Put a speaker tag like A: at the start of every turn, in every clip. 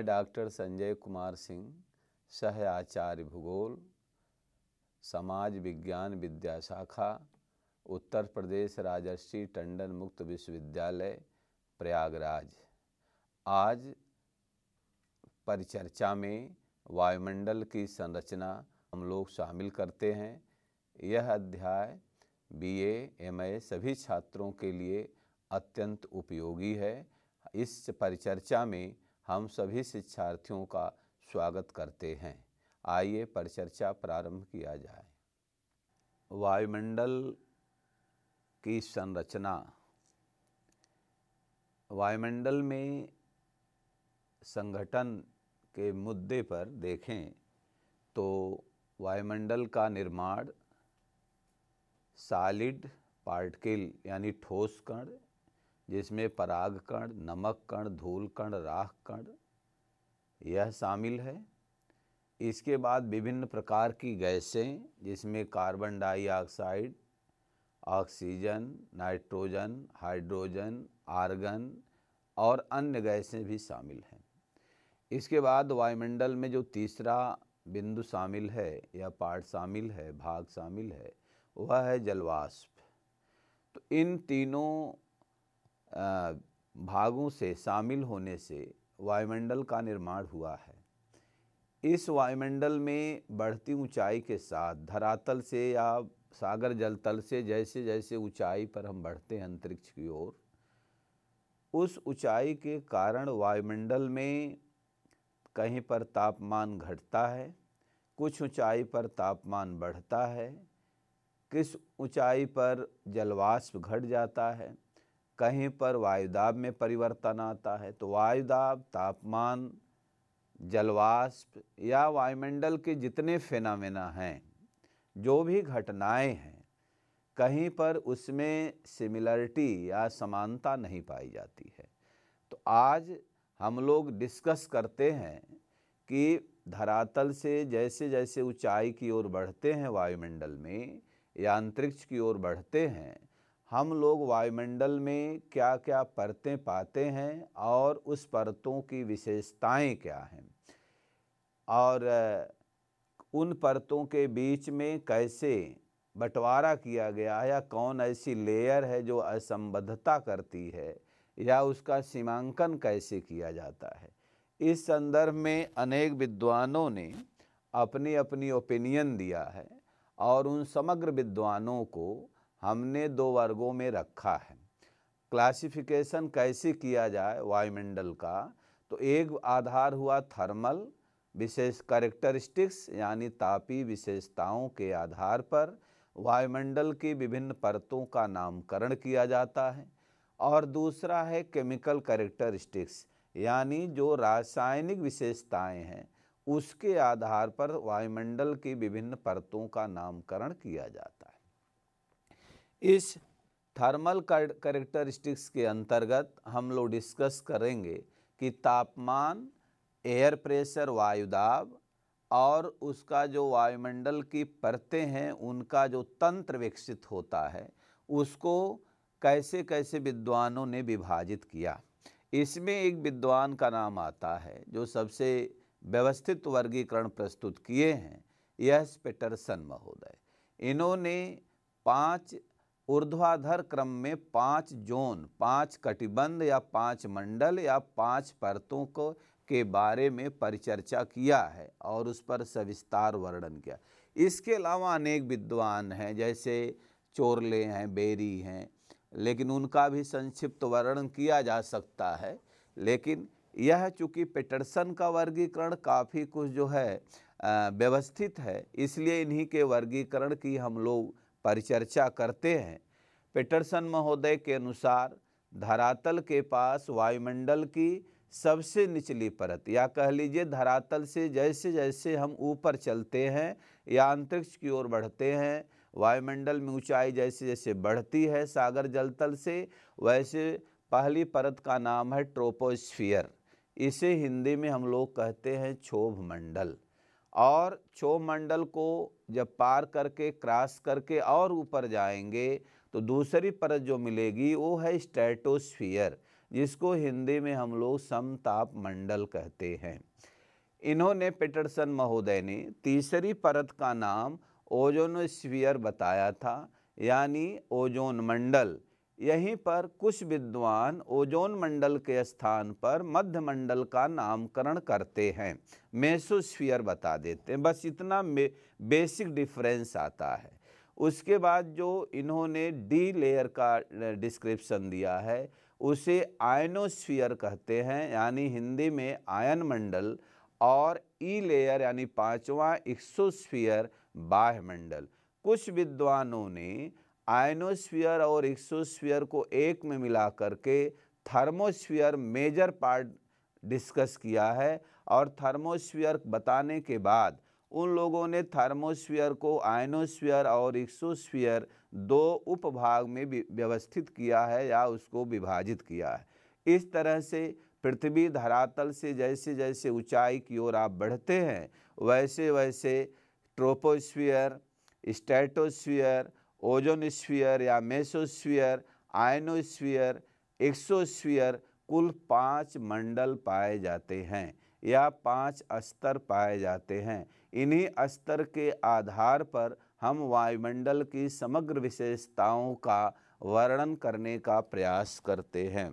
A: मैं डॉक्टर संजय कुमार सिंह सह आचार्य भूगोल समाज विज्ञान विद्या शाखा उत्तर प्रदेश राजर्षि टंडन मुक्त विश्वविद्यालय प्रयागराज आज परिचर्चा में वायुमंडल की संरचना हम लोग शामिल करते हैं यह अध्याय बीए, एमए सभी छात्रों के लिए अत्यंत उपयोगी है इस परिचर्चा में हम सभी शिक्षार्थियों का स्वागत करते हैं आइए परिचर्चा प्रारंभ किया जाए वायुमंडल की संरचना वायुमंडल में संगठन के मुद्दे पर देखें तो वायुमंडल का निर्माण सॉलिड पार्टिकल यानी ठोस कण जिसमें पराग कण नमक कण धूल कण राख कण यह शामिल है इसके बाद विभिन्न प्रकार की गैसें जिसमें carbon dioxide oxygen nitrogen hydrogen argon और अन्य गैसें भी शामिल हैं इसके बाद वायुमंडल में जो तीसरा बिंदु शामिल है या पार्ट शामिल है भाग शामिल है वह है जलवाष्प तो इन तीनों भागों से शामिल होने से वायुमंडल का निर्माण हुआ है इस वायुमंडल में बढ़ती ऊंचाई के साथ धरातल से या सागर जल तल से जैसे जैसे ऊंचाई पर हम बढ़ते हैं अंतरिक्ष की ओर उस ऊंचाई के कारण वायुमंडल में कहीं पर तापमान घटता है कुछ ऊंचाई पर तापमान बढ़ता है किस ऊंचाई पर जलवाष्प घट जाता है कहीं पर वायुदाब में परिवर्तन आता है तो वायुदाब तापमान जलवाष्प या वायुमंडल के जितने फेनामेना हैं जो भी घटनाएं हैं कहीं पर उसमें सिमिलरिटी या समानता नहीं पाई जाती है तो आज हम लोग डिस्कस करते हैं कि धरातल से जैसे जैसे ऊंचाई की ओर बढ़ते हैं वायुमंडल में या अंतरिक्ष की ओर बढ़ते हैं हम लोग वायुमंडल में क्या क्या परतें पाते हैं और उस परतों की विशेषताएं क्या हैं और उन परतों के बीच में कैसे बंटवारा किया गया है या कौन ऐसी लेयर है जो असंबद्धता करती है या उसका सीमांकन कैसे किया जाता है इस संदर्भ में अनेक विद्वानों ने अपनी अपनी ओपिनियन दिया है और उन समग्र विद्वानों को हमने दो वर्गों में रखा है क्लासिफिकेशन कैसे किया जाए वायुमंडल का तो एक आधार हुआ थर्मल विशेष करेक्टरिस्टिक्स यानी तापी विशेषताओं के आधार पर वायुमंडल की विभिन्न परतों का नामकरण किया जाता है और दूसरा है केमिकल करेक्टरिस्टिक्स यानी जो रासायनिक विशेषताएं हैं उसके आधार पर वायुमंडल की विभिन्न परतों का नामकरण किया जाता है इस थर्मल करेक्टरिस्टिक्स के अंतर्गत हम लोग डिस्कस करेंगे कि तापमान एयर प्रेशर वायुदाब और उसका जो वायुमंडल की परतें हैं उनका जो तंत्र विकसित होता है उसको कैसे कैसे विद्वानों ने विभाजित किया इसमें एक विद्वान का नाम आता है जो सबसे व्यवस्थित वर्गीकरण प्रस्तुत किए हैं यह पेटरसन महोदय इन्होंने पांच ऊर्ध्वाधर क्रम में पांच जोन पांच कटिबंध या पांच मंडल या पांच परतों को के बारे में परिचर्चा किया है और उस पर सविस्तार वर्णन किया इसके अलावा अनेक विद्वान हैं जैसे चोरले हैं बेरी हैं लेकिन उनका भी संक्षिप्त वर्णन किया जा सकता है लेकिन यह चूँकि पेटरसन का वर्गीकरण काफ़ी कुछ जो है व्यवस्थित है इसलिए इन्हीं के वर्गीकरण की हम लोग परिचर्चा करते हैं पेटरसन महोदय के अनुसार धरातल के पास वायुमंडल की सबसे निचली परत या कह लीजिए धरातल से जैसे जैसे हम ऊपर चलते हैं या अंतरिक्ष की ओर बढ़ते हैं वायुमंडल में ऊंचाई जैसे जैसे बढ़ती है सागर जलतल से वैसे पहली परत का नाम है ट्रोपोस्फियर इसे हिंदी में हम लोग कहते हैं क्षोभ मंडल और क्षोभ मंडल को जब पार करके क्रॉस करके और ऊपर जाएंगे तो दूसरी परत जो मिलेगी वो है स्ट्रेटोस्फीयर जिसको हिंदी में हम लोग समताप मंडल कहते हैं इन्होंने पेटरसन महोदय ने तीसरी परत का नाम ओजोनोस्फीयर बताया था यानी ओजोन मंडल यहीं पर कुछ विद्वान ओजोन मंडल के स्थान पर मध्य मंडल का नामकरण करते हैं मेसोस्फियर बता देते हैं बस इतना बेसिक डिफरेंस आता है उसके बाद जो इन्होंने डी लेयर का डिस्क्रिप्शन दिया है उसे आयनोस्फियर कहते हैं यानी हिंदी में आयन मंडल और ई लेयर यानी पांचवा बाह्य मंडल कुछ विद्वानों ने आयनोस्फीयर और एक्सोस्फीयर को एक में मिला करके थर्मोस्फीयर मेजर पार्ट डिस्कस किया है और थर्मोस्फीयर बताने के बाद उन लोगों ने थर्मोस्फीयर को आयनोस्फीयर और एक्सोस्फीयर दो उपभाग में व्यवस्थित किया है या उसको विभाजित किया है इस तरह से पृथ्वी धरातल से जैसे जैसे ऊंचाई की ओर आप बढ़ते हैं वैसे वैसे ट्रोपोस्फीयर स्टेटोस्फीयर ओजोन स्फीयर या मेसोस्फीयर आयनोस्फीयर एक्सोस्फीयर कुल पांच मंडल पाए जाते हैं या पांच स्तर पाए जाते हैं इन्हीं स्तर के आधार पर हम वायुमंडल की समग्र विशेषताओं का वर्णन करने का प्रयास करते हैं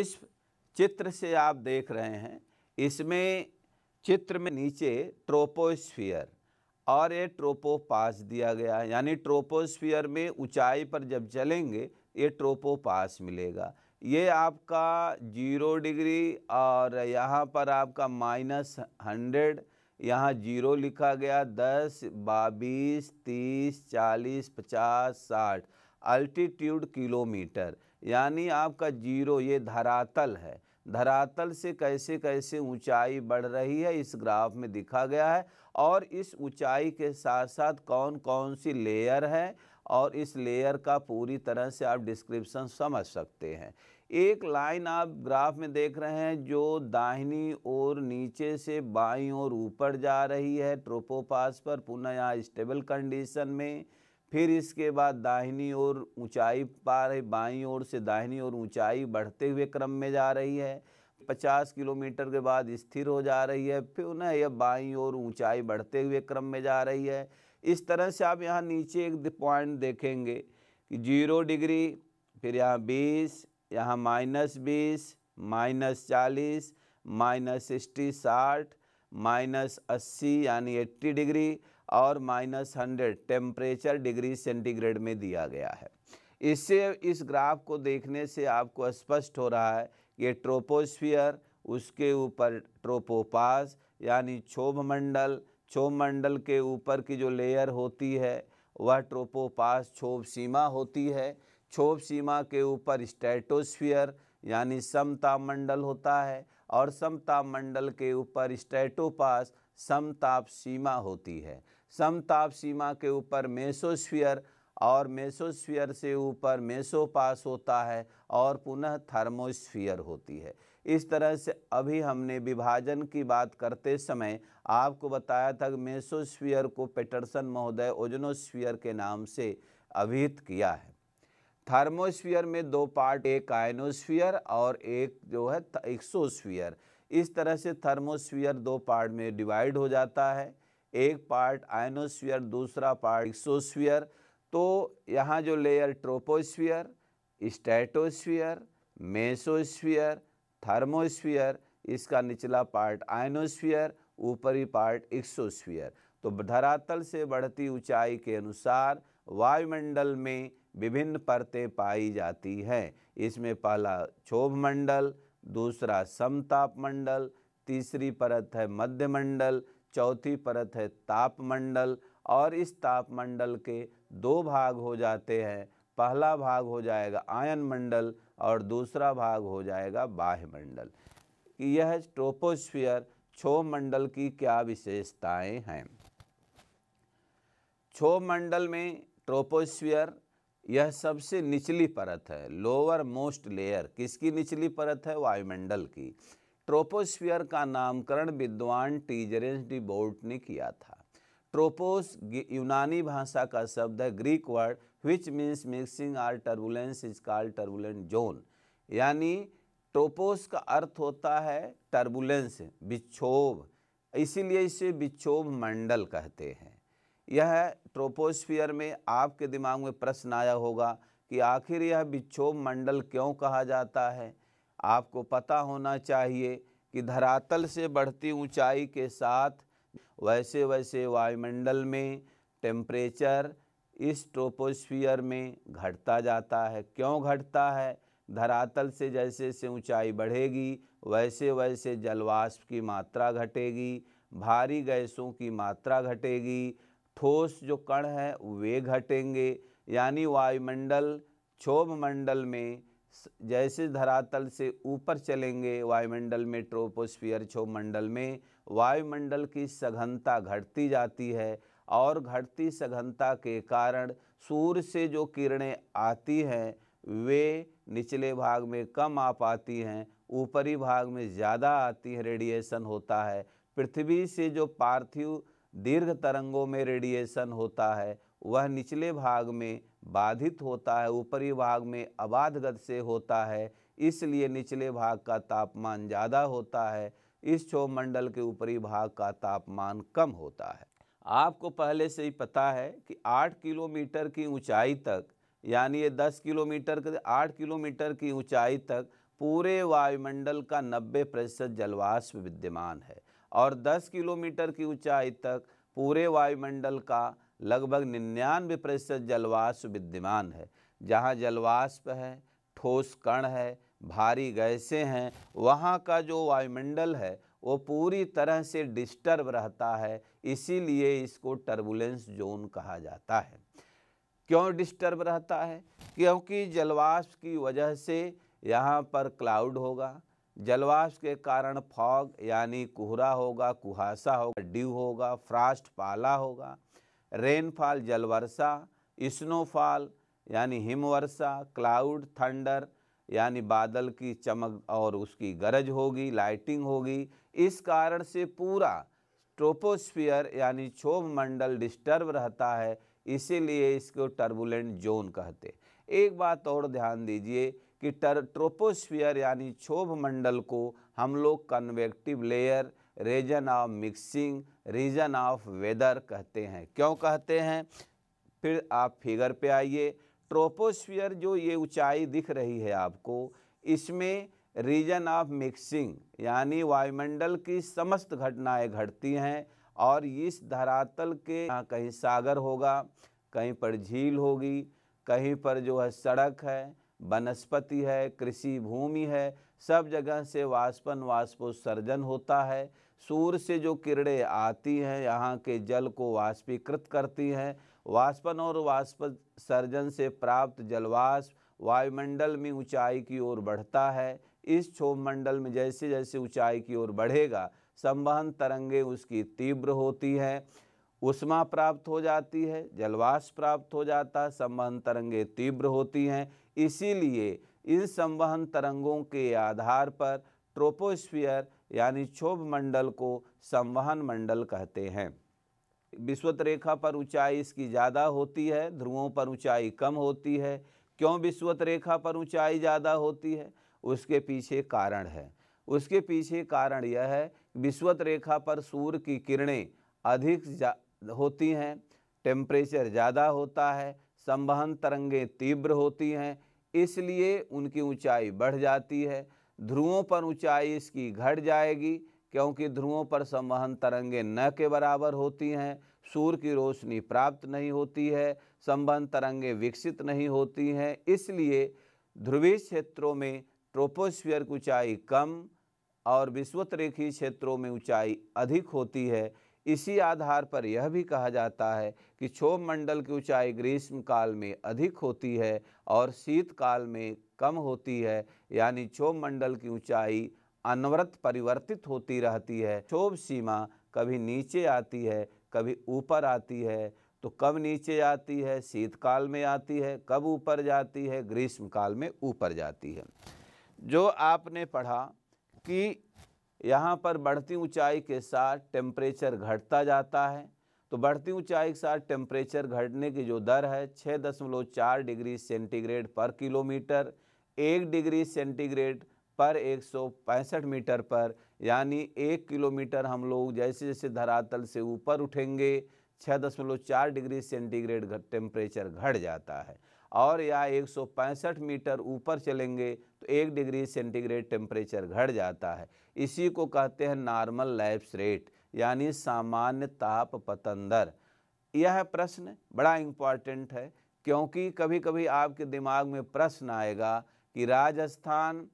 A: इस चित्र से आप देख रहे हैं इसमें चित्र में नीचे ट्रोपोस्फियर और ये ट्रोपोपास दिया गया यानी ट्रोपोस्फियर में ऊंचाई पर जब चलेंगे ये ट्रोपोपास मिलेगा ये आपका जीरो डिग्री और यहाँ पर आपका माइनस हंड्रेड यहाँ जीरो लिखा गया दस बाईस तीस चालीस पचास साठ अल्टीट्यूड किलोमीटर यानी आपका जीरो ये धरातल है धरातल से कैसे कैसे ऊंचाई बढ़ रही है इस ग्राफ में दिखा गया है और इस ऊंचाई के साथ साथ कौन कौन सी लेयर है और इस लेयर का पूरी तरह से आप डिस्क्रिप्शन समझ सकते हैं एक लाइन आप ग्राफ में देख रहे हैं जो दाहिनी ओर नीचे से बाईं ओर ऊपर जा रही है ट्रोपोपास पर पुनः यहाँ स्टेबल कंडीशन में फिर इसके बाद दाहिनी ओर ऊंचाई पा रही बाईं ओर से दाहिनी ओर ऊंचाई बढ़ते हुए क्रम में जा रही है 50 किलोमीटर के बाद स्थिर हो जा रही है फिर न यह बाईं ओर ऊंचाई बढ़ते हुए क्रम में जा रही है इस तरह से आप यहाँ नीचे एक पॉइंट देखेंगे कि जीरो डिग्री फिर यहाँ बीस यहाँ माइनस बीस माइनस चालीस माइनस सिक्सटी साठ माइनस अस्सी यानी एट्टी डिग्री और minus hundred temperature degree centigrade में दिया गया है इससे इस ग्राफ को देखने से आपको स्पष्ट हो रहा है कि ट्रोपोस्फियर उसके ऊपर ट्रोपोपास यानी क्षोभ मंडल क्षोभ मंडल के ऊपर की जो लेयर होती है वह ट्रोपोपास क्षोभ सीमा होती है क्षोभ सीमा के ऊपर स्टेटोस्फियर यानी मंडल होता है और समताप मंडल के ऊपर स्टेटोपास समताप सीमा होती है समताप सीमा के ऊपर मेसोस्फीयर और मेसोस्फीयर से ऊपर मेसोपास होता है और पुनः थर्मोस्फीयर होती है इस तरह से अभी हमने विभाजन की बात करते समय आपको बताया था कि मेसोस्फीयर को पेटरसन महोदय ओजनोस्फीयर के नाम से अभिहित किया है थर्मोस्फीयर में दो पार्ट एक आयनोस्फीयर और एक जो है एक्सोस्फीयर इस तरह से थर्मोस्फीयर दो पार्ट में डिवाइड हो जाता है एक पार्ट आयनोस्फीयर दूसरा पार्ट एक्सोस्फीयर तो यहाँ जो layer troposphere stratosphere mesosphere thermosphere इसका निचला पार्ट आयनोस्फीयर ऊपरी पार्ट एक्सोस्फीयर तो धरातल से बढ़ती ऊंचाई के अनुसार वायुमंडल में विभिन्न परतें पाई जाती हैं इसमें पहला क्षोभ मंडल दूसरा समताप मंडल तीसरी परत है मध्य मंडल चौथी परत है तापमंडल और इस तापमंडल के दो भाग हो जाते हैं पहला भाग हो जाएगा आयन मंडल और दूसरा भाग हो जाएगा बाह्य मंडल यह ट्रोपोस्फियर क्षोभ मंडल की क्या विशेषताएं हैं क्षोभ मंडल में ट्रोपोस्फियर यह सबसे निचली परत है लोअर मोस्ट लेयर किसकी निचली परत है वायुमंडल की ट्रोपोस्फियर का नामकरण विद्वान टीजरेंस डी बोर्ट ने किया था ट्रोपोस यूनानी भाषा का शब्द है Greek word which means mixing or turbulence is call turbulent zone यानी ट्रोपोस का अर्थ होता है टर्बुलेंस विक्षोभ इसीलिए इसे विक्षोभ मंडल कहते हैं यह ट्रोपोस्फियर में आपके दिमाग में प्रश्न आया होगा कि आखिर यह विक्षोभ मंडल क्यों कहा जाता है आपको पता होना चाहिए कि धरातल से बढ़ती ऊंचाई के साथ वैसे वैसे वायुमंडल में टेम्परेचर इस ट्रोपोस्फियर में घटता जाता है क्यों घटता है धरातल से जैसे जैसे ऊंचाई बढ़ेगी वैसे वैसे जलवाष्प की मात्रा घटेगी भारी गैसों की मात्रा घटेगी ठोस जो कण है वे घटेंगे यानी वायुमंडल क्षोभ मंडल में जैसे धरातल से ऊपर चलेंगे वायुमंडल में ट्रोपोस्फियर क्षोभ मंडल में वायुमंडल की सघनता घटती जाती है और घटती सघनता के कारण सूर्य से जो किरणें आती हैं वे निचले भाग में कम आ पाती हैं ऊपरी भाग में ज़्यादा आती है रेडिएशन होता है पृथ्वी से जो पार्थिव दीर्घ तरंगों में रेडिएशन होता है वह निचले भाग में बाधित होता है ऊपरी भाग में अबाध गत से होता है इसलिए निचले भाग का तापमान ज़्यादा होता है इस मंडल के ऊपरी भाग का तापमान कम होता है आपको पहले से ही पता है कि 8 किलोमीटर की ऊंचाई तक यानी ये 10 किलोमीटर के 8 किलोमीटर की ऊंचाई तक पूरे वायुमंडल का 90 प्रतिशत जलवाष्प विद्यमान है और 10 किलोमीटर की ऊंचाई तक पूरे वायुमंडल का लगभग निन्यानवे प्रतिशत जलवाष्प विद्यमान है जहाँ जलवाष्प है ठोस कण है भारी गैसें हैं वहाँ का जो वायुमंडल है वो पूरी तरह से डिस्टर्ब रहता है इसीलिए इसको टर्बुलेंस जोन कहा जाता है क्यों डिस्टर्ब रहता है क्योंकि जलवाष्प की वजह से यहाँ पर क्लाउड होगा जलवाष्प के कारण फॉग यानी कोहरा होगा कुहासा होगा ड्यू होगा फ्रास्ट पाला होगा रेनफॉल जलवर्षा स्नोफॉल यानी हिमवर्षा क्लाउड थंडर यानी बादल की चमक और उसकी गरज होगी लाइटिंग होगी इस कारण से पूरा ट्रोपोस्फियर यानी क्षोभ मंडल डिस्टर्ब रहता है इसीलिए इसको टर्बुलेंट जोन कहते एक बात और ध्यान दीजिए कि टर ट्रोपोस्फियर यानी क्षोभ मंडल को हम लोग convective layer region of mixing region of weather कहते हैं क्यों कहते हैं फिर आप फिगर पे आइए ट्रोपोस्फियर जो ये ऊंचाई दिख रही है आपको इसमें रीजन ऑफ मिक्सिंग यानी वायुमंडल की समस्त घटनाएं घटती हैं और इस धरातल के कहीं सागर होगा कहीं पर झील होगी कहीं पर जो है सड़क है वनस्पति है कृषि भूमि है सब जगह से वाष्पन वाष्पोत्सर्जन होता है सूर्य से जो किरणें आती हैं यहाँ के जल को वाष्पीकृत करती हैं वाष्पन और वाष्पसर्जन से प्राप्त जलवाष्प वायुमंडल में ऊंचाई की ओर बढ़ता है इस क्षोभ मंडल में जैसे जैसे ऊंचाई की ओर बढ़ेगा संवहन तरंगे उसकी तीव्र होती है उष्मा प्राप्त हो जाती है जलवास प्राप्त हो जाता है संवहन तरंगे तीव्र होती हैं इसीलिए इन संवहन तरंगों के आधार पर ट्रोपोस्फियर यानी क्षोभ मंडल को संवहन मंडल कहते हैं विश्वत रेखा पर ऊंचाई इसकी ज़्यादा होती है ध्रुवों पर ऊंचाई कम होती है क्यों विश्वत रेखा पर ऊंचाई ज़्यादा होती है उसके पीछे कारण है उसके पीछे कारण यह है विश्वत रेखा पर सूर्य की किरणें अधिक होती हैं टेम्परेचर ज़्यादा होता है संवहन तरंगें तीव्र होती हैं इसलिए उनकी ऊंचाई बढ़ जाती है ध्रुवों पर ऊंचाई इसकी घट जाएगी क्योंकि ध्रुवों पर संवहन तरंगें न के बराबर होती हैं सूर्य की रोशनी प्राप्त नहीं होती है संवहन तरंगें विकसित नहीं होती हैं इसलिए ध्रुवीय क्षेत्रों में ट्रोपोस्फियर की ऊँचाई कम और विश्वत रेखी क्षेत्रों में ऊंचाई अधिक होती है इसी आधार पर यह भी कहा जाता है कि क्षोभ मंडल की ऊंचाई ग्रीष्म काल में अधिक होती है और शीतकाल में कम होती है यानी क्षोभ मंडल की ऊंचाई अनवरत परिवर्तित होती रहती है क्षोभ सीमा कभी नीचे आती है कभी ऊपर आती है तो कब नीचे आती है शीतकाल में आती है कब ऊपर जाती है ग्रीष्म काल में ऊपर जाती है जो आपने पढ़ा कि यहाँ पर बढ़ती ऊंचाई के साथ टेम्परेचर घटता जाता है तो बढ़ती ऊंचाई के साथ टेम्परेचर घटने की जो दर है छः दशमलव चार डिग्री सेंटीग्रेड पर किलोमीटर एक डिग्री सेंटीग्रेड पर एक सौ पैंसठ मीटर पर यानी एक किलोमीटर हम लोग जैसे जैसे धरातल से ऊपर उठेंगे छः चार डिग्री सेंटीग्रेड टेम्परेचर घट जाता है और या 165 मीटर ऊपर चलेंगे तो एक डिग्री सेंटीग्रेड टेम्परेचर घट जाता है इसी को कहते हैं नॉर्मल लैप्स रेट यानी सामान्य ताप पतन दर यह प्रश्न बड़ा इम्पॉर्टेंट है क्योंकि कभी कभी आपके दिमाग में प्रश्न आएगा कि राजस्थान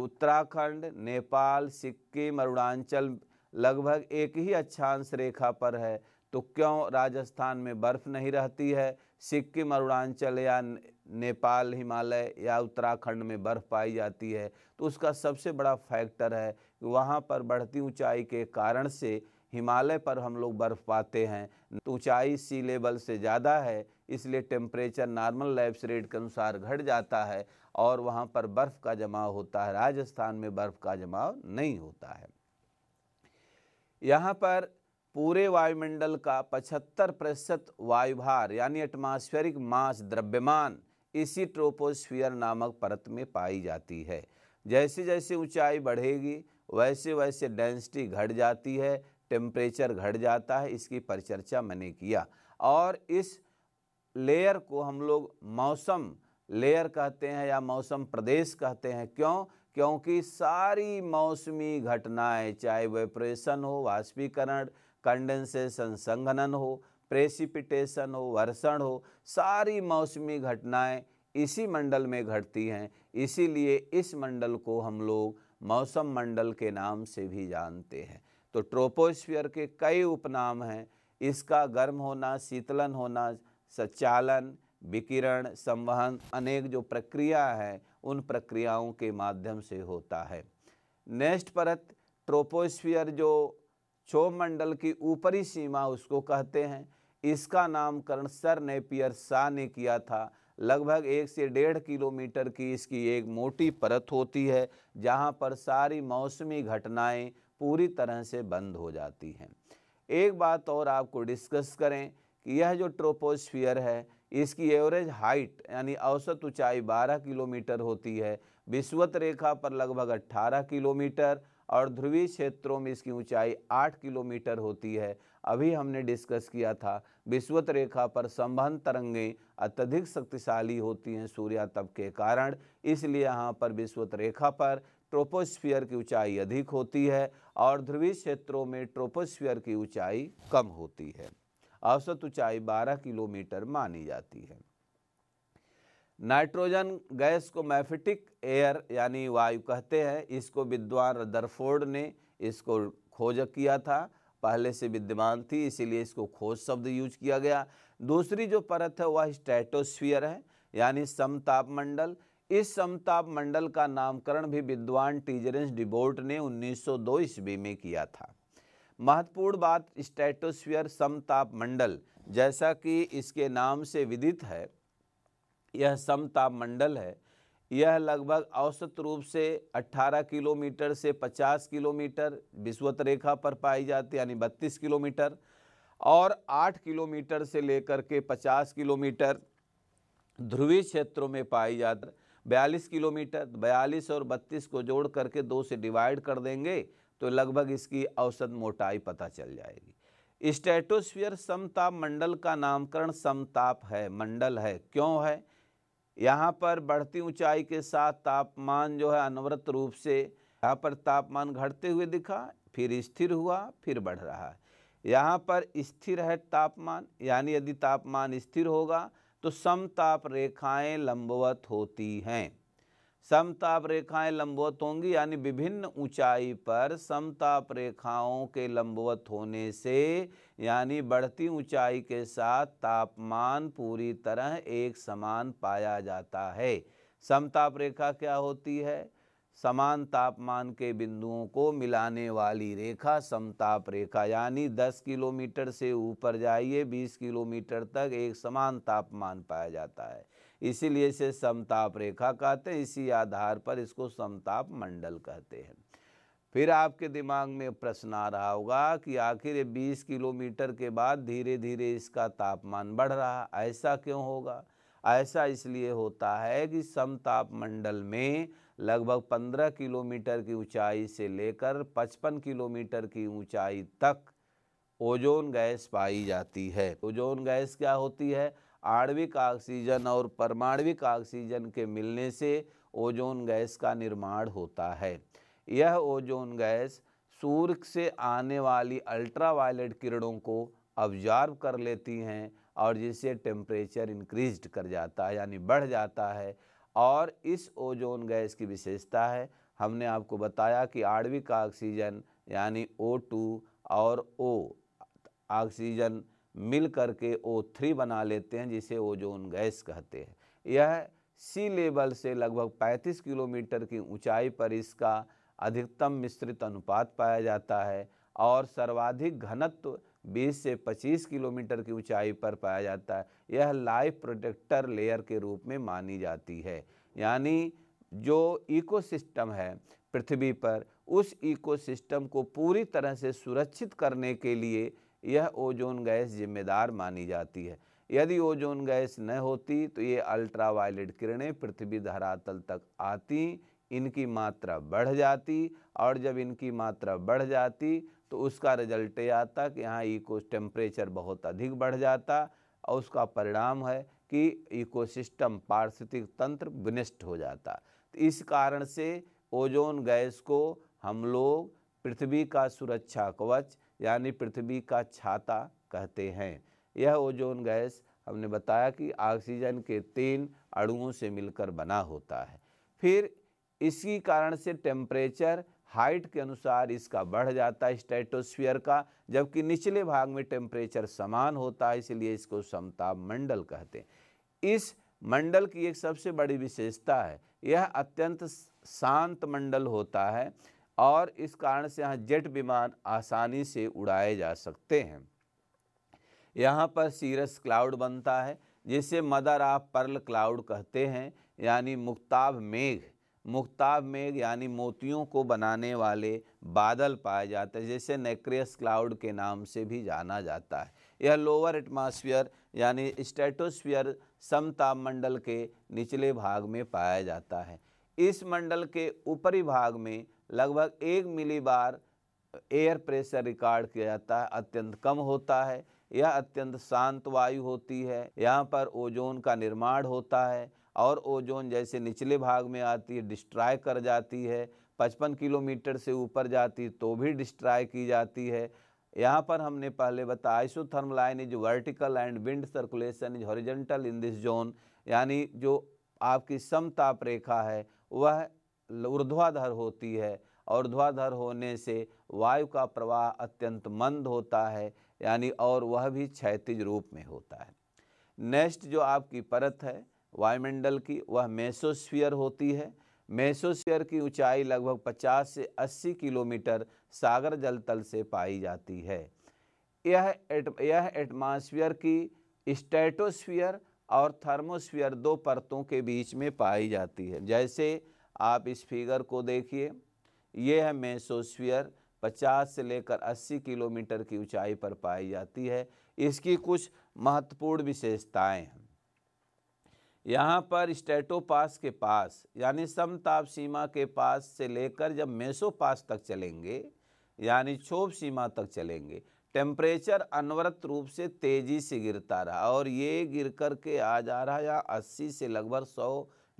A: उत्तराखंड नेपाल सिक्किम अरुणाचल लगभग एक ही अच्छांश रेखा पर है तो क्यों राजस्थान में बर्फ़ नहीं रहती है सिक्किम अरुणाचल या नेपाल हिमालय या उत्तराखंड में बर्फ़ पाई जाती है तो उसका सबसे बड़ा फैक्टर है कि वहाँ पर बढ़ती ऊंचाई के कारण से हिमालय पर हम लोग बर्फ़ पाते हैं तो ऊंचाई सी लेवल से ज़्यादा है इसलिए टेम्परेचर नॉर्मल लाइफ रेट के अनुसार घट जाता है और वहाँ पर बर्फ़ का जमाव होता है राजस्थान में बर्फ़ का जमाव नहीं होता है यहाँ पर पूरे वायुमंडल का 75 प्रतिशत वायुभार यानी एटमॉस्फेरिक मास द्रव्यमान इसी ट्रोपोस्फियर नामक परत में पाई जाती है जैसे जैसे ऊंचाई बढ़ेगी वैसे वैसे डेंसिटी घट जाती है टेम्परेचर घट जाता है इसकी परिचर्चा मैंने किया और इस लेयर को हम लोग मौसम लेयर कहते हैं या मौसम प्रदेश कहते हैं क्यों क्योंकि सारी मौसमी घटनाएं चाहे वेपरेशन हो वाष्पीकरण कंडेंसेशन संघनन हो प्रेसिपिटेशन हो वर्षण हो सारी मौसमी घटनाएं इसी मंडल में घटती हैं इसीलिए इस मंडल को हम लोग मौसम मंडल के नाम से भी जानते हैं तो ट्रोपोस्फियर के कई उपनाम हैं इसका गर्म होना शीतलन होना सचालन विकिरण संवहन अनेक जो प्रक्रिया है उन प्रक्रियाओं के माध्यम से होता है नेक्स्ट परत ट्रोपोस्फियर जो मंडल की ऊपरी सीमा उसको कहते हैं इसका नामकरण सर नेपियर शाह ने किया था लगभग एक से डेढ़ किलोमीटर की इसकी एक मोटी परत होती है जहाँ पर सारी मौसमी घटनाएं पूरी तरह से बंद हो जाती हैं एक बात और आपको डिस्कस करें कि यह जो ट्रोपोस्फियर है इसकी एवरेज हाइट यानी औसत ऊंचाई 12 किलोमीटर होती है विश्वत रेखा पर लगभग 18 किलोमीटर और ध्रुवीय क्षेत्रों में इसकी ऊंचाई 8 किलोमीटर होती है अभी हमने डिस्कस किया था विश्वत रेखा पर संबंध तरंगें अत्यधिक शक्तिशाली होती हैं सूर्यातप के कारण इसलिए यहाँ पर विश्वत रेखा पर ट्रोपोस्फियर की ऊंचाई अधिक होती है और ध्रुवीय क्षेत्रों में ट्रोपोस्फियर की ऊंचाई कम होती है औसत ऊंचाई 12 किलोमीटर मानी जाती है नाइट्रोजन गैस को मैफिटिक एयर यानी वायु कहते हैं इसको विद्वान रदरफोर्ड ने इसको खोज किया था पहले से विद्यमान थी इसीलिए इसको खोज शब्द यूज किया गया दूसरी जो परत है वह स्टैटोस्फियर है यानी समताप मंडल इस समताप मंडल का नामकरण भी विद्वान टीजरेंस डिबोर्ट ने 1902 ईस्वी में किया था महत्वपूर्ण बात स्टैटोस्फियर समताप मंडल जैसा कि इसके नाम से विदित है यह समता मंडल है यह लगभग औसत रूप से 18 किलोमीटर से 50 किलोमीटर विश्वत रेखा पर पाई जाती यानी 32 किलोमीटर और 8 किलोमीटर से लेकर के 50 किलोमीटर ध्रुवीय क्षेत्रों में पाई जाती बयालीस किलोमीटर बयालीस और बत्तीस को जोड़ करके दो से डिवाइड कर देंगे तो लगभग इसकी औसत मोटाई पता चल जाएगी स्टेटोस्फियर समताप मंडल का नामकरण समताप है मंडल है क्यों है यहाँ पर बढ़ती ऊंचाई के साथ तापमान जो है अनवरत रूप से यहाँ पर तापमान घटते हुए दिखा फिर स्थिर हुआ फिर बढ़ रहा है यहाँ पर स्थिर है तापमान यानी यदि तापमान स्थिर होगा तो समताप रेखाएं लंबवत होती हैं समताप रेखाएं लंबवत होंगी यानी विभिन्न ऊंचाई पर समताप रेखाओं के लंबवत होने से यानी बढ़ती ऊंचाई के साथ तापमान पूरी तरह एक समान पाया जाता है समताप रेखा क्या होती है समान तापमान के बिंदुओं को मिलाने वाली रेखा समताप रेखा यानी 10 किलोमीटर से ऊपर जाइए 20 किलोमीटर तक एक समान तापमान पाया जाता है इसीलिए इसे समताप रेखा कहते हैं इसी आधार पर इसको समताप मंडल कहते हैं फिर आपके दिमाग में प्रश्न आ रहा होगा कि आखिर 20 किलोमीटर के बाद धीरे धीरे इसका तापमान बढ़ रहा ऐसा क्यों होगा ऐसा इसलिए होता है कि समताप मंडल में लगभग 15 किलोमीटर की ऊंचाई से लेकर 55 किलोमीटर की ऊंचाई तक ओजोन गैस पाई जाती है ओजोन गैस क्या होती है आणविक ऑक्सीजन और परमाणविक ऑक्सीजन के मिलने से ओजोन गैस का निर्माण होता है यह ओजोन गैस सूर्य से आने वाली अल्ट्रावायलेट किरणों को ऑब्जॉर्व कर लेती हैं और जिससे टेम्परेचर इंक्रीज कर जाता है यानी बढ़ जाता है और इस ओजोन गैस की विशेषता है हमने आपको बताया कि आणविक ऑक्सीजन यानी O2 और O ऑक्सीजन मिल करके ओ थ्री बना लेते हैं जिसे ओजोन गैस कहते हैं यह सी लेवल से लगभग 35 किलोमीटर की ऊंचाई पर इसका अधिकतम मिश्रित अनुपात पाया जाता है और सर्वाधिक घनत्व 20 से 25 किलोमीटर की ऊंचाई पर पाया जाता है यह लाइफ प्रोटेक्टर लेयर के रूप में मानी जाती है यानी जो इकोसिस्टम है पृथ्वी पर उस इकोसिस्टम को पूरी तरह से सुरक्षित करने के लिए यह ओजोन गैस जिम्मेदार मानी जाती है यदि ओजोन गैस न होती तो ये अल्ट्रावायलेट किरणें पृथ्वी धरातल तक आती इनकी मात्रा बढ़ जाती और जब इनकी मात्रा बढ़ जाती तो उसका रिजल्ट ये आता कि यहाँ इको टेम्परेचर बहुत अधिक बढ़ जाता और उसका परिणाम है कि इकोसिस्टम पारिस्थितिक तंत्र विनिष्ट हो जाता तो इस कारण से ओजोन गैस को हम लोग पृथ्वी का सुरक्षा कवच यानी पृथ्वी का छाता कहते हैं यह ओजोन गैस हमने बताया कि ऑक्सीजन के तीन अणुओं से मिलकर बना होता है फिर इसी कारण से टेम्परेचर हाइट के अनुसार इसका बढ़ जाता है स्टेटोस्फियर का जबकि निचले भाग में टेम्परेचर समान होता है इसलिए इसको समता मंडल कहते हैं इस मंडल की एक सबसे बड़ी विशेषता है यह अत्यंत शांत मंडल होता है और इस कारण से यहाँ जेट विमान आसानी से उड़ाए जा सकते हैं यहाँ पर सीरस क्लाउड बनता है जिसे मदर ऑफ पर्ल क्लाउड कहते हैं यानी मुक्ताब मेघ मुक्ताब मेघ यानी मोतियों को बनाने वाले बादल पाए जाते हैं जैसे नेक्रियस क्लाउड के नाम से भी जाना जाता है यह लोअर एटमॉस्फेयर यानी स्टेटोस्फियर समताप मंडल के निचले भाग में पाया जाता है इस मंडल के ऊपरी भाग में लगभग एक millibar air pressure record किया जाता है अत्यंत कम होता है यह अत्यंत शांत वायु होती है यहाँ पर ओजोन का निर्माण होता है और ओजोन जैसे निचले भाग में आती है डिस्ट्रॉय कर जाती है 55 किलोमीटर से ऊपर जाती तो भी डिस्ट्रॉय की जाती है यहाँ पर हमने पहले बताया isotherm line is vertical and wind circulation is horizontal in this zone यानी जो आपकी समताप रेखा है वह ऊर्ध्वाधर होती है और ऊर्ध्वाधर होने से वायु का प्रवाह अत्यंत मंद होता है यानी और वह भी क्षैतिज रूप में होता है नेक्स्ट जो आपकी परत है वायुमंडल की वह मेसोस्फीयर होती है मेसोस्फीयर की ऊंचाई लगभग 50 से 80 किलोमीटर सागर जल तल से पाई जाती है यह एट, यह एटमॉस्फेयर की स्टेटोस्फीयर और थर्मोस्फीयर दो परतों के बीच में पाई जाती है जैसे आप इस फिगर को देखिए ये है मेसोस्फियर 50 से लेकर 80 किलोमीटर की ऊंचाई पर पाई जाती है इसकी कुछ महत्वपूर्ण विशेषताएं हैं यहाँ पर स्टेटोपास के पास यानी समताप सीमा के पास से लेकर जब मेसोपास तक चलेंगे यानी क्षोभ सीमा तक चलेंगे टेम्परेचर अनवरत रूप से तेज़ी से गिरता रहा और ये गिर कर के आ जा रहा या अस्सी से लगभग सौ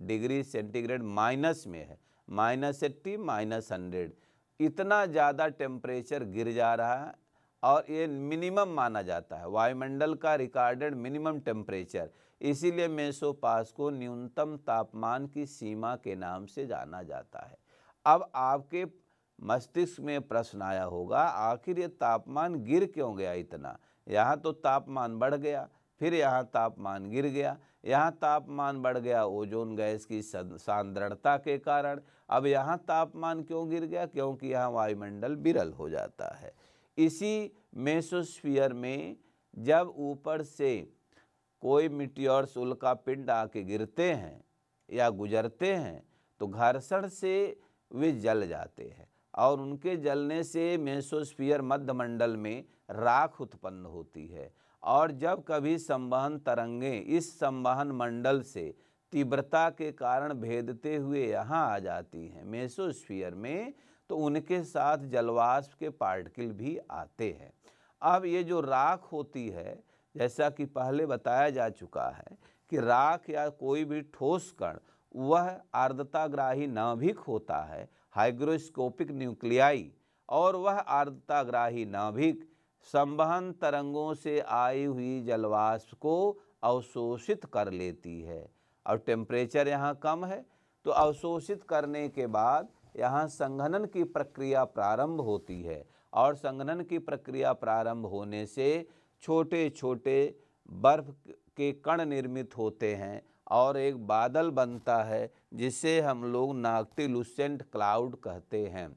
A: डिग्री सेंटीग्रेड माइनस में है माइनस एट्टी माइनस हंड्रेड इतना ज़्यादा टेम्परेचर गिर जा रहा है और ये मिनिमम माना जाता है वायुमंडल का रिकॉर्डेड मिनिमम टेम्परेचर इसीलिए मेसो पास को न्यूनतम तापमान की सीमा के नाम से जाना जाता है अब आपके मस्तिष्क में प्रश्न आया होगा आखिर ये तापमान गिर क्यों गया इतना यहाँ तो तापमान बढ़ गया फिर यहाँ तापमान गिर गया यहाँ तापमान बढ़ गया ओजोन गैस की सांद्रणता के कारण अब यहाँ तापमान क्यों गिर गया क्योंकि यहाँ वायुमंडल बिरल हो जाता है इसी मेसोस्फियर में जब ऊपर से कोई मिट्योर्स उल्का पिंड आके गिरते हैं या गुजरते हैं तो घर्षण से वे जल जाते हैं और उनके जलने से मेसोस्फियर मध्यमंडल में राख उत्पन्न होती है और जब कभी संवहन तरंगे इस संवहन मंडल से तीव्रता के कारण भेदते हुए यहाँ आ जाती हैं मेसोस्फीयर में तो उनके साथ जलवाष्प के पार्टिकल भी आते हैं अब ये जो राख होती है जैसा कि पहले बताया जा चुका है कि राख या कोई भी ठोस कण वह आर्द्रताग्राही नाभिक होता है हाइग्रोस्कोपिक न्यूक्लियाई और वह आर्द्रताग्राही नाभिक संवहन तरंगों से आई हुई जलवाष्प को अवशोषित कर लेती है और टेम्परेचर यहाँ कम है तो अवशोषित करने के बाद यहाँ संघनन की प्रक्रिया प्रारंभ होती है और संघनन की प्रक्रिया प्रारंभ होने से छोटे छोटे बर्फ के कण निर्मित होते हैं और एक बादल बनता है जिसे हम लोग नागटी लुसेंट क्लाउड कहते हैं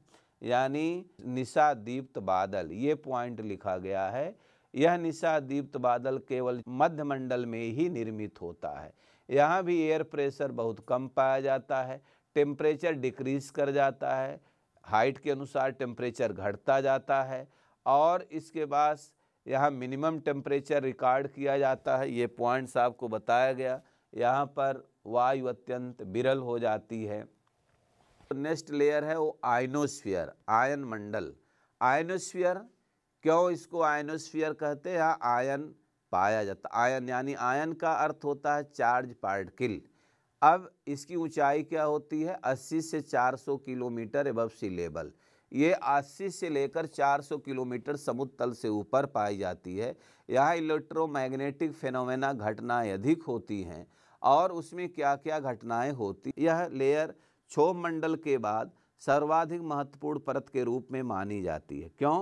A: यानी निशा दीप्त बादल ये पॉइंट लिखा गया है यह निशा दीप्त बादल केवल मध्यमंडल में ही निर्मित होता है यहाँ भी एयर प्रेशर बहुत कम पाया जाता है टेम्परेचर डिक्रीज कर जाता है हाइट के अनुसार टेम्परेचर घटता जाता है और इसके बाद यहाँ मिनिमम टेम्परेचर रिकॉर्ड किया जाता है ये पॉइंट्स आपको बताया गया यहाँ पर वायु अत्यंत विरल हो जाती है नेक्स्ट लेयर है वो आयनोस्फियर आयन मंडल आयनोस्फियर क्यों इसको आयनोस्फियर कहते हैं आयन पाया जाता आयन यानी आयन का अर्थ होता है चार्ज पार्टिकल अब इसकी ऊंचाई क्या होती है 80 से 400 किलोमीटर एबव सी लेवल ये 80 से लेकर 400 किलोमीटर समुद्र तल से ऊपर पाई जाती है यहाँ इलेक्ट्रोमैग्नेटिक फेनोमेना घटनाएं अधिक होती हैं और उसमें क्या क्या घटनाएं होती यह लेयर क्षोभ मंडल के बाद सर्वाधिक महत्वपूर्ण परत के रूप में मानी जाती है क्यों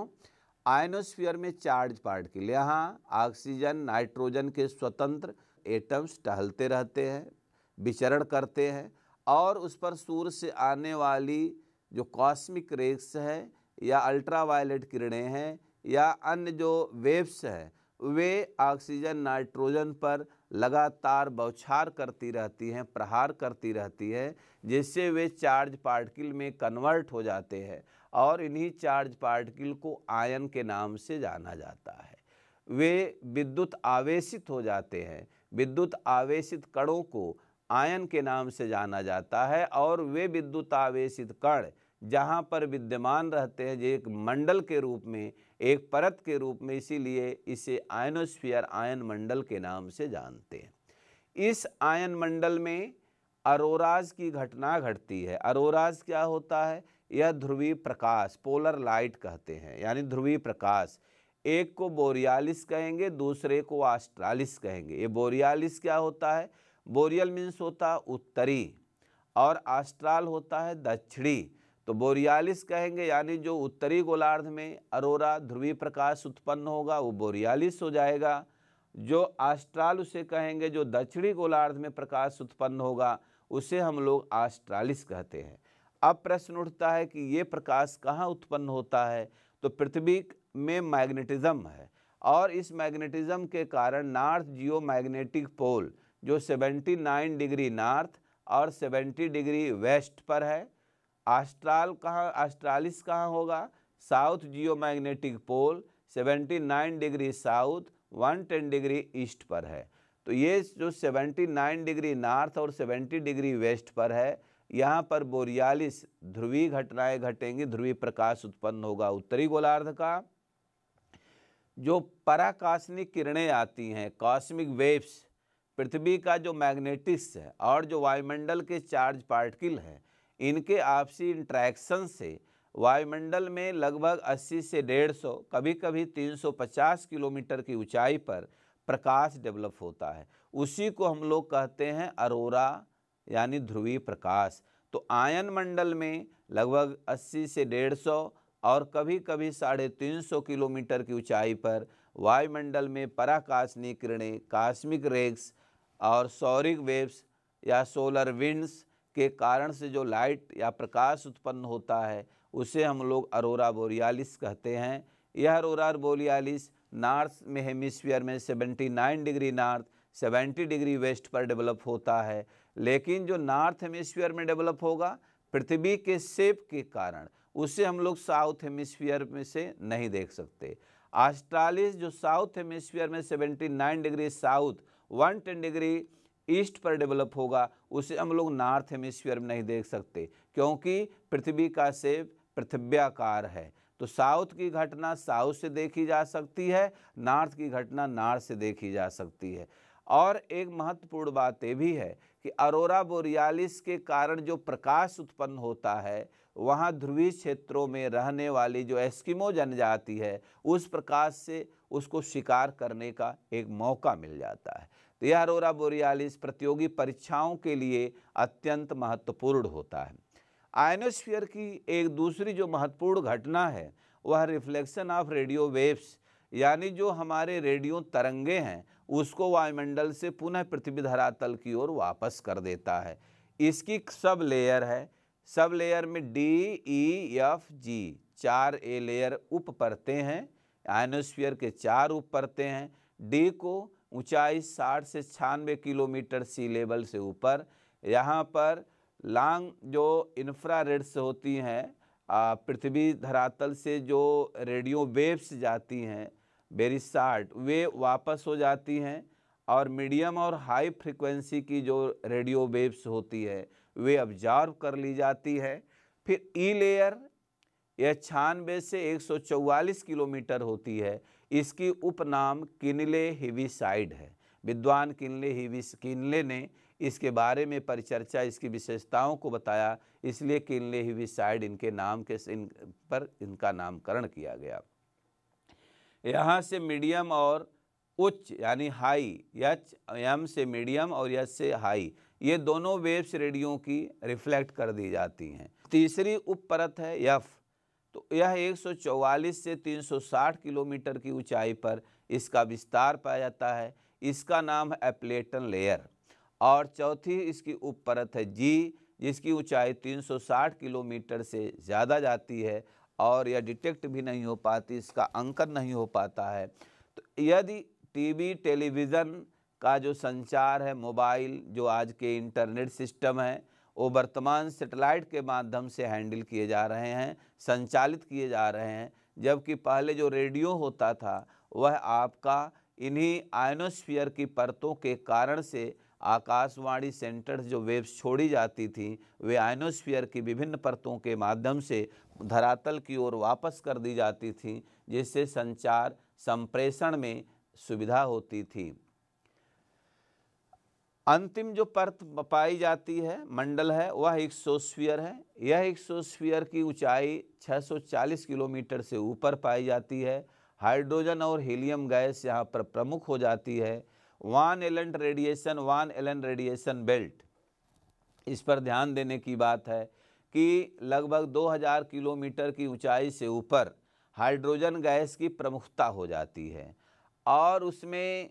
A: आयनोस्फीयर में चार्ज पार्ट के लिए यहाँ ऑक्सीजन नाइट्रोजन के स्वतंत्र एटम्स टहलते रहते हैं विचरण करते हैं और उस पर सूर्य से आने वाली जो कॉस्मिक रेक्स है या अल्ट्रावायलेट किरणें हैं या अन्य जो वेव्स हैं वे ऑक्सीजन नाइट्रोजन पर लगातार बौछार करती रहती हैं प्रहार करती रहती है जिससे वे चार्ज पार्टिकल में कन्वर्ट हो जाते हैं और इन्हीं चार्ज पार्टिकल को आयन के नाम से जाना जाता है वे विद्युत आवेशित हो जाते हैं विद्युत आवेशित कणों को आयन के नाम से जाना जाता है और वे विद्युत आवेशित कण जहाँ पर विद्यमान रहते हैं जो एक मंडल के रूप में एक परत के रूप में इसीलिए इसे आयनोस्फियर आयन मंडल के नाम से जानते हैं इस आयन मंडल में अरोराज की घटना घटती है अरोराज क्या होता है यह ध्रुवीय प्रकाश पोलर लाइट कहते हैं यानी ध्रुवीय प्रकाश एक को बोरियालिस कहेंगे दूसरे को आस्ट्रालिस कहेंगे ये बोरियालिस क्या होता है बोरियल मीन्स होता उत्तरी और आस्ट्राल होता है दक्षिणी तो बोरियालिस कहेंगे यानी जो उत्तरी गोलार्ध में अरोरा ध्रुवी प्रकाश उत्पन्न होगा वो बोरियालिस हो जाएगा जो आस्ट्राल उसे कहेंगे जो दक्षिणी गोलार्ध में प्रकाश उत्पन्न होगा उसे हम लोग आस्ट्रालिस कहते हैं अब प्रश्न उठता है कि ये प्रकाश कहाँ उत्पन्न होता है तो पृथ्वी में मैग्नेटिज़्म है और इस मैग्नेटिज़्म के कारण नॉर्थ जियो मैग्नेटिक पोल जो 79 डिग्री नॉर्थ और 70 डिग्री वेस्ट पर है आस्ट्राल कहाँ आस्ट्रालिस कहाँ होगा south geomagnetic pole 79 degree south 110 degree east पर है तो ये जो 79 डिग्री नॉर्थ और 70 डिग्री वेस्ट पर है यहाँ पर बोरियालिस ध्रुवीय घटनाएं घटेंगी ध्रुवीय प्रकाश उत्पन्न होगा उत्तरी गोलार्ध का जो पराकाशनिक किरणें आती हैं कॉस्मिक वेव्स पृथ्वी का जो मैग्नेटिक्स है और जो वायुमंडल के चार्ज पार्टिकल हैं इनके आपसी इंट्रैक्शन से वायुमंडल में लगभग 80 से 150 कभी कभी 350 किलोमीटर की ऊंचाई पर प्रकाश डेवलप होता है उसी को हम लोग कहते हैं अरोरा यानी ध्रुवीय प्रकाश तो आयन मंडल में लगभग 80 से 150 और कभी कभी साढ़े तीन सौ किलोमीटर की ऊंचाई पर वायुमंडल में पराकाशनी किरणें कास्मिक रेग्स और सौरिक वेव्स या सोलर विंड्स के कारण से जो लाइट या प्रकाश उत्पन्न होता है उसे हम लोग अरोरा बोरियालिस कहते हैं यह अरोरा बोरियालिस नॉर्थ में हेमिसफियर में 79 डिग्री नॉर्थ 70 डिग्री वेस्ट पर डेवलप होता है लेकिन जो नॉर्थ हेमिसफियर में डेवलप होगा पृथ्वी के सेप के कारण उसे हम लोग साउथ हेमिसफियर में से नहीं देख सकते आस्ट्रालिस जो साउथ हेमिसफियर में 79 डिग्री साउथ 110 डिग्री ईस्ट पर डेवलप होगा उसे हम लोग नॉर्थ हेमिस्फीयर में नहीं देख सकते क्योंकि पृथ्वी का सेप पृथ्व्याकार है तो साउथ की घटना साउथ से देखी जा सकती है नॉर्थ की घटना नॉर्थ से देखी जा सकती है और एक महत्वपूर्ण बात यह भी है कि अरोरा बोरियालिस के कारण जो प्रकाश उत्पन्न होता है वहाँ ध्रुवीय क्षेत्रों में रहने वाली जो एस्किमो जनजाति है उस प्रकाश से उसको शिकार करने का एक मौका मिल जाता है तो यह अरोरा बोरियालिस प्रतियोगी परीक्षाओं के लिए अत्यंत महत्वपूर्ण होता है आयनोस्फीयर की एक दूसरी जो महत्वपूर्ण घटना है वह रिफ्लेक्शन ऑफ रेडियो वेव्स यानी जो हमारे रेडियो तरंगे हैं उसको वायुमंडल से पुनः पृथ्वी धरातल की ओर वापस कर देता है इसकी सब लेयर है सब लेयर में डी ई एफ जी चार ए लेयर उप परतें हैं आयनोस्फीयर के चार उप परतें हैं डी को ऊंचाई 60 से छियानवे किलोमीटर सी लेवल से ऊपर यहाँ पर लॉन्ग जो इंफ्रा रेड्स होती हैं पृथ्वी धरातल से जो रेडियो वेव्स जाती हैं वेरी शार्ट वे वापस हो जाती हैं और मीडियम और हाई फ्रिक्वेंसी की जो रेडियो वेव्स होती है वे ऑब्जॉर्व कर ली जाती है फिर ई लेयर यह छियानवे से एक किलोमीटर होती है इसकी उपनाम किनले हिविसाइड है विद्वान किनले हिविस किनले ने इसके बारे में परिचर्चा इसकी विशेषताओं को बताया इसलिए किनले हिविसाइड इनके नाम के इन पर इनका नामकरण किया गया यहाँ से मीडियम और उच्च यानी हाई यच एम से मीडियम और यच से हाई ये दोनों वेव्स रेडियो की रिफ्लेक्ट कर दी जाती हैं तीसरी उप परत है यफ तो यह 144 से 360 किलोमीटर की ऊंचाई पर इसका विस्तार पाया जाता है इसका नाम है एप्लेटन लेयर और चौथी इसकी उप परत है जी जिसकी ऊंचाई 360 किलोमीटर से ज़्यादा जाती है और यह डिटेक्ट भी नहीं हो पाती इसका अंकन नहीं हो पाता है तो यदि टीवी टेलीविज़न का जो संचार है मोबाइल जो आज के इंटरनेट सिस्टम है वो वर्तमान सेटेलाइट के माध्यम से हैंडल किए जा रहे हैं संचालित किए जा रहे हैं जबकि पहले जो रेडियो होता था वह आपका इन्हीं आयनोस्फीयर की परतों के कारण से आकाशवाणी सेंटर जो वेव्स छोड़ी जाती थी वे आयनोस्फीयर की विभिन्न परतों के माध्यम से धरातल की ओर वापस कर दी जाती थी जिससे संचार संप्रेषण में सुविधा होती थी अंतिम जो परत पाई जाती है मंडल है वह एक सोस्फियर है यह एक सोस्फियर की ऊंचाई 640 किलोमीटर से ऊपर पाई जाती है हाइड्रोजन और हीलियम गैस यहाँ पर प्रमुख हो जाती है Van Allen radiation Van Allen radiation belt इस पर ध्यान देने की बात है कि लगभग 2000 किलोमीटर की ऊंचाई से ऊपर हाइड्रोजन गैस की प्रमुखता हो जाती है और उसमें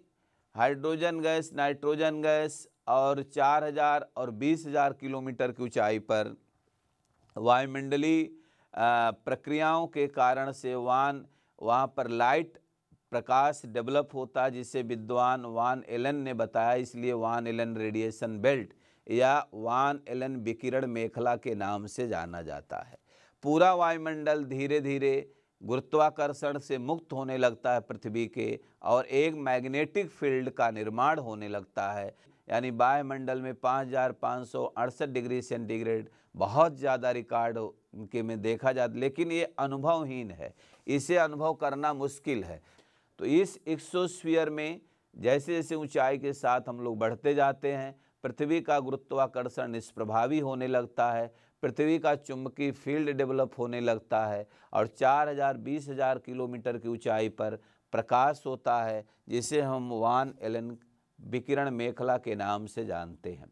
A: हाइड्रोजन गैस नाइट्रोजन गैस और 4000 और 20000 किलोमीटर की ऊंचाई पर वायुमंडली प्रक्रियाओं के कारण से वान वहाँ पर लाइट प्रकाश डेवलप होता जिसे विद्वान वान एलन ने बताया इसलिए वान एलन रेडिएशन बेल्ट या वान एलन विकिरण मेखला के नाम से जाना जाता है पूरा वायुमंडल धीरे धीरे गुरुत्वाकर्षण से मुक्त होने लगता है पृथ्वी के और एक मैग्नेटिक फील्ड का निर्माण होने लगता है यानी वायुमंडल में पाँच डिग्री सेंटीग्रेड बहुत ज़्यादा रिकॉर्ड के में देखा जाता लेकिन ये अनुभवहीन है इसे अनुभव करना मुश्किल है तो इस एक्सोस्फियर में जैसे जैसे ऊंचाई के साथ हम लोग बढ़ते जाते हैं पृथ्वी का गुरुत्वाकर्षण निष्प्रभावी होने लगता है पृथ्वी का चुंबकीय फील्ड डेवलप होने लगता है और चार हज़ार बीस हज़ार किलोमीटर की ऊंचाई पर प्रकाश होता है जिसे हम वान एलन विकिरण मेखला के नाम से जानते हैं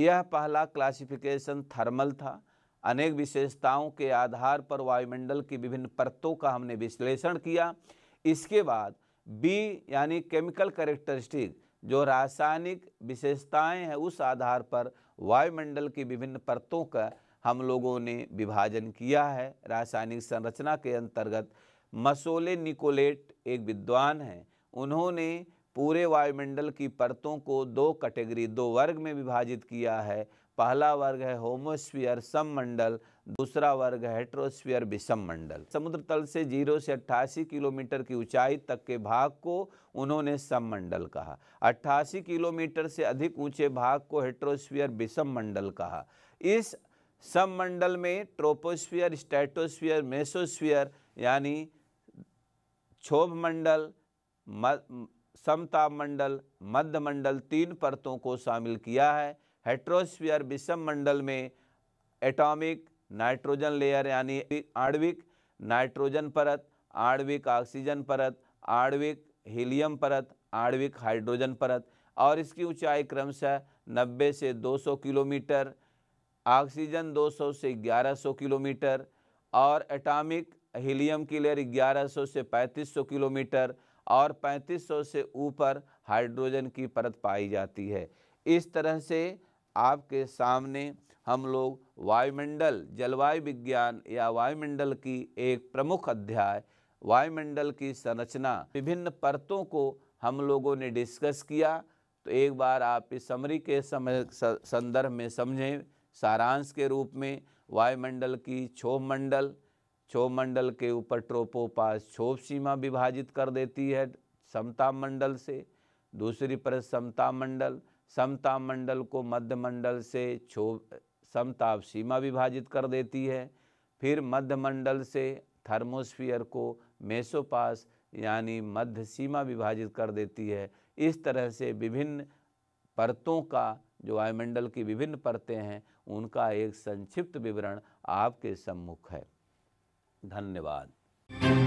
A: यह पहला क्लासिफिकेशन थर्मल था अनेक विशेषताओं के आधार पर वायुमंडल की विभिन्न परतों का हमने विश्लेषण किया इसके बाद बी यानी केमिकल करेक्टरिस्टिक जो रासायनिक विशेषताएं हैं उस आधार पर वायुमंडल की विभिन्न परतों का हम लोगों ने विभाजन किया है रासायनिक संरचना के अंतर्गत मसोले निकोलेट एक विद्वान हैं उन्होंने पूरे वायुमंडल की परतों को दो कैटेगरी दो वर्ग में विभाजित किया है पहला वर्ग है होमोस्फीयर सममंडल दूसरा वर्ग है हेट्रोस्फीयर विषम मंडल समुद्र तल से जीरो से अट्ठासी किलोमीटर की ऊंचाई तक के भाग को उन्होंने सममंडल कहा अट्ठासी किलोमीटर से अधिक ऊंचे भाग को हेट्रोस्फीयर विषम मंडल कहा इस सब मंडल में ट्रोपोस्फियर स्टेटोस्फियर मेसोस्फियर यानी क्षोभ मंडल समताप मंडल मध्य मंडल तीन परतों को शामिल किया है हेट्रोस्फियर विषम मंडल में एटॉमिक नाइट्रोजन लेयर यानी आणविक नाइट्रोजन परत आणविक ऑक्सीजन परत आणविक हीलियम परत आणविक हाइड्रोजन परत और इसकी ऊंचाई क्रमशः 90 से 200 किलोमीटर ऑक्सीजन 200 से 1100 किलोमीटर और एटॉमिक हीलियम की लेयर 1100 से 3500 किलोमीटर और 3500 से ऊपर हाइड्रोजन की परत पाई जाती है इस तरह से आपके सामने हम लोग वायुमंडल जलवायु विज्ञान या वायुमंडल की एक प्रमुख अध्याय वायुमंडल की संरचना विभिन्न परतों को हम लोगों ने डिस्कस किया तो एक बार आप इस समरी के समय संदर्भ में समझें सारांश के रूप में वायुमंडल की क्षोभ मंडल क्षोभ मंडल के ऊपर ट्रोपोपास क्षोभ सीमा विभाजित कर देती है समता मंडल से दूसरी पर समता मंडल समता मंडल को मध्य मंडल से क्षोभ समताप सीमा विभाजित कर देती है फिर मध्य मंडल से थर्मोस्फीयर को मेसोपास यानी मध्य सीमा विभाजित कर देती है इस तरह से विभिन्न परतों का जो वायुमंडल की विभिन्न परतें हैं उनका एक संक्षिप्त विवरण आपके सम्मुख है धन्यवाद